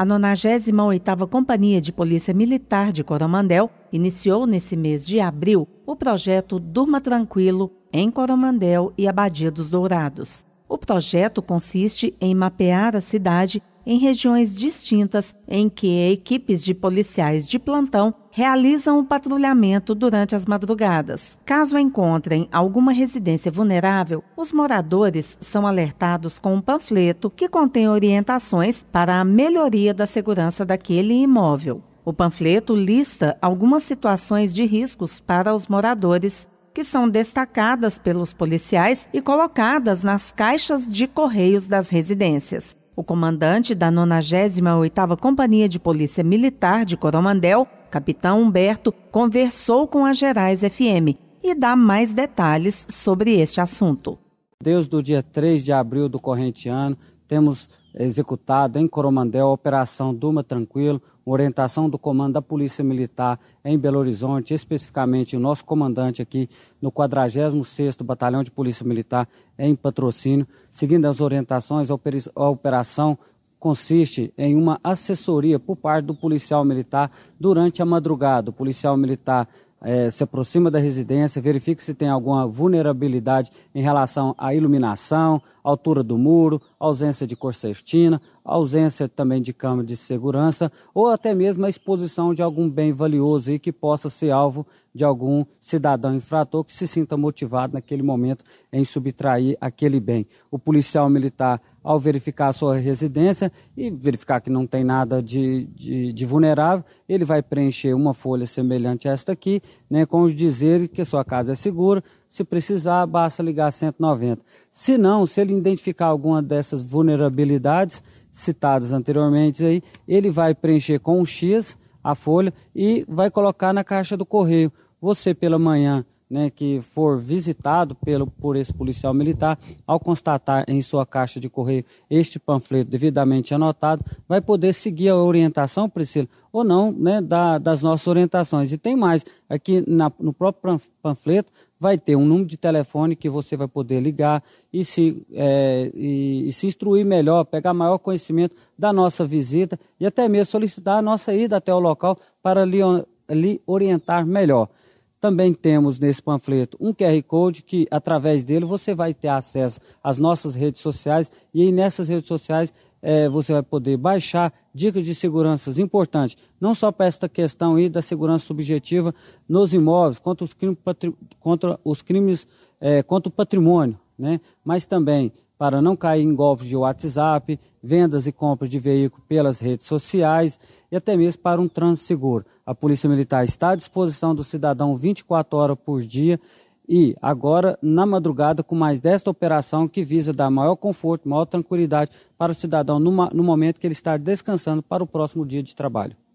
A 98ª Companhia de Polícia Militar de Coromandel iniciou nesse mês de abril o projeto Durma Tranquilo em Coromandel e Abadia dos Dourados. O projeto consiste em mapear a cidade em regiões distintas em que equipes de policiais de plantão realizam o patrulhamento durante as madrugadas. Caso encontrem alguma residência vulnerável, os moradores são alertados com um panfleto que contém orientações para a melhoria da segurança daquele imóvel. O panfleto lista algumas situações de riscos para os moradores que são destacadas pelos policiais e colocadas nas caixas de correios das residências. O comandante da 98ª Companhia de Polícia Militar de Coromandel, capitão Humberto, conversou com a Gerais FM e dá mais detalhes sobre este assunto. Desde o dia 3 de abril do corrente ano, temos executada em Coromandel a Operação Duma Tranquilo, orientação do comando da Polícia Militar em Belo Horizonte, especificamente o nosso comandante aqui no 46º Batalhão de Polícia Militar em patrocínio. Seguindo as orientações, a operação consiste em uma assessoria por parte do policial militar durante a madrugada. O policial militar é, se aproxima da residência, verifique se tem alguma vulnerabilidade em relação à iluminação, altura do muro, ausência de corcertina, ausência também de câmara de segurança ou até mesmo a exposição de algum bem valioso e que possa ser alvo de algum cidadão infrator que se sinta motivado naquele momento em subtrair aquele bem. O policial militar, ao verificar a sua residência e verificar que não tem nada de, de, de vulnerável, ele vai preencher uma folha semelhante a esta aqui né, com os dizer que sua casa é segura, se precisar, basta ligar 190. Se não, se ele identificar alguma dessas vulnerabilidades citadas anteriormente, aí, ele vai preencher com um X a folha e vai colocar na caixa do correio. Você, pela manhã, né, que for visitado pelo, por esse policial militar, ao constatar em sua caixa de correio este panfleto devidamente anotado, vai poder seguir a orientação, Priscila, ou não, né, da, das nossas orientações. E tem mais, aqui na, no próprio panfleto vai ter um número de telefone que você vai poder ligar e se, é, e, e se instruir melhor, pegar maior conhecimento da nossa visita e até mesmo solicitar a nossa ida até o local para lhe, lhe orientar melhor. Também temos nesse panfleto um QR Code que, através dele, você vai ter acesso às nossas redes sociais e aí nessas redes sociais é, você vai poder baixar dicas de seguranças importantes, não só para esta questão aí da segurança subjetiva nos imóveis, contra os crimes, contra os crimes é, contra o patrimônio, né? mas também para não cair em golpes de WhatsApp, vendas e compras de veículo pelas redes sociais e até mesmo para um trânsito seguro. A Polícia Militar está à disposição do cidadão 24 horas por dia e agora na madrugada com mais desta operação que visa dar maior conforto, maior tranquilidade para o cidadão no, no momento que ele está descansando para o próximo dia de trabalho.